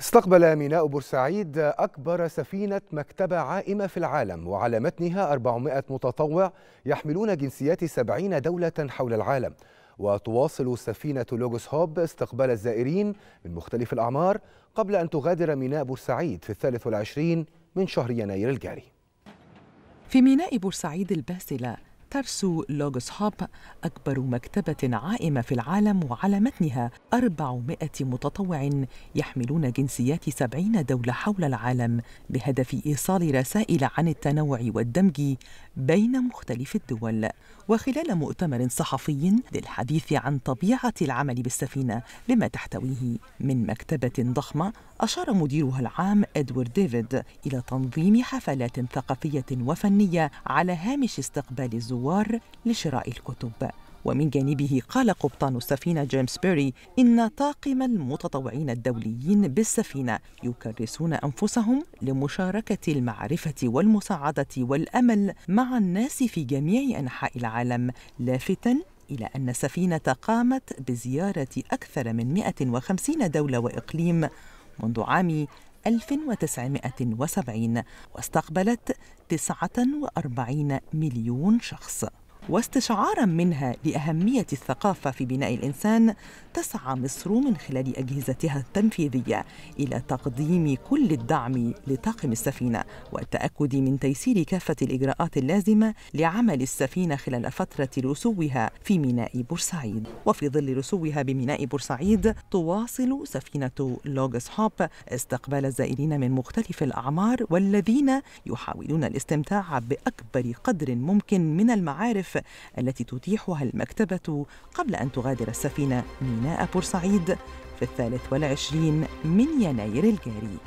استقبل ميناء بورسعيد أكبر سفينة مكتبة عائمة في العالم وعلى متنها 400 متطوع يحملون جنسيات 70 دولة حول العالم وتواصل سفينة لوجوس هوب استقبال الزائرين من مختلف الأعمار قبل أن تغادر ميناء بورسعيد في الثالث والعشرين من شهر يناير الجاري في ميناء بورسعيد الباسلة ترسو لوجوس هاب أكبر مكتبة عائمة في العالم وعلى متنها 400 متطوع يحملون جنسيات 70 دولة حول العالم بهدف إيصال رسائل عن التنوع والدمج بين مختلف الدول وخلال مؤتمر صحفي للحديث عن طبيعة العمل بالسفينة لما تحتويه من مكتبة ضخمة أشار مديرها العام إدوارد ديفيد إلى تنظيم حفلات ثقافية وفنية على هامش استقبال الزوار الزوار لشراء الكتب ومن جانبه قال قبطان السفينة جيمس بيري إن طاقم المتطوعين الدوليين بالسفينة يكرسون أنفسهم لمشاركة المعرفة والمساعدة والأمل مع الناس في جميع أنحاء العالم لافتا إلى أن السفينة قامت بزيارة أكثر من 150 دولة وإقليم منذ عام 1970 واستقبلت 49 مليون شخص واستشعارا منها لاهميه الثقافه في بناء الانسان تسعى مصر من خلال اجهزتها التنفيذيه الى تقديم كل الدعم لطاقم السفينه والتاكد من تيسير كافه الاجراءات اللازمه لعمل السفينه خلال فتره رسوها في ميناء بورسعيد وفي ظل رسوها بميناء بورسعيد تواصل سفينه لوجس هوب استقبال الزائرين من مختلف الاعمار والذين يحاولون الاستمتاع باكبر قدر ممكن من المعارف التي تتيحها المكتبة قبل أن تغادر السفينة ميناء بورسعيد في الثالث والعشرين من يناير الجاري